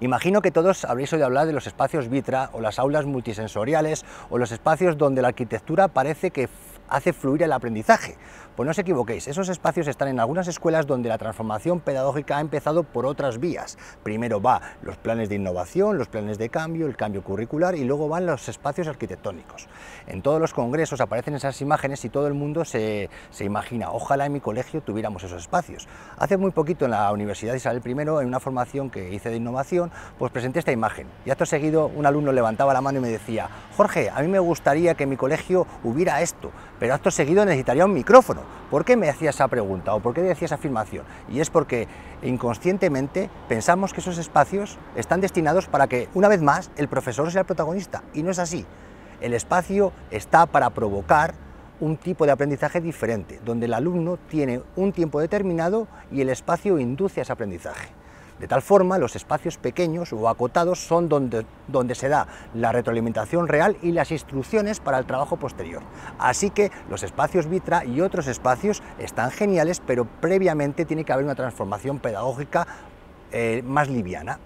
Imagino que todos habréis oído hablar de los espacios Vitra o las aulas multisensoriales o los espacios donde la arquitectura parece que hace fluir el aprendizaje. Pues no os equivoquéis, esos espacios están en algunas escuelas donde la transformación pedagógica ha empezado por otras vías. Primero va los planes de innovación, los planes de cambio, el cambio curricular y luego van los espacios arquitectónicos. En todos los congresos aparecen esas imágenes y todo el mundo se, se imagina, ojalá en mi colegio tuviéramos esos espacios. Hace muy poquito en la Universidad Isabel I, en una formación que hice de innovación, pues presenté esta imagen y acto seguido un alumno levantaba la mano y me decía, Jorge, a mí me gustaría que mi colegio hubiera esto, pero acto seguido necesitaría un micrófono. ¿Por qué me hacía esa pregunta o por qué decía esa afirmación? Y es porque inconscientemente pensamos que esos espacios están destinados para que, una vez más, el profesor sea el protagonista, y no es así. El espacio está para provocar un tipo de aprendizaje diferente, donde el alumno tiene un tiempo determinado y el espacio induce a ese aprendizaje. De tal forma, los espacios pequeños o acotados son donde, donde se da la retroalimentación real y las instrucciones para el trabajo posterior. Así que los espacios Vitra y otros espacios están geniales, pero previamente tiene que haber una transformación pedagógica eh, más liviana.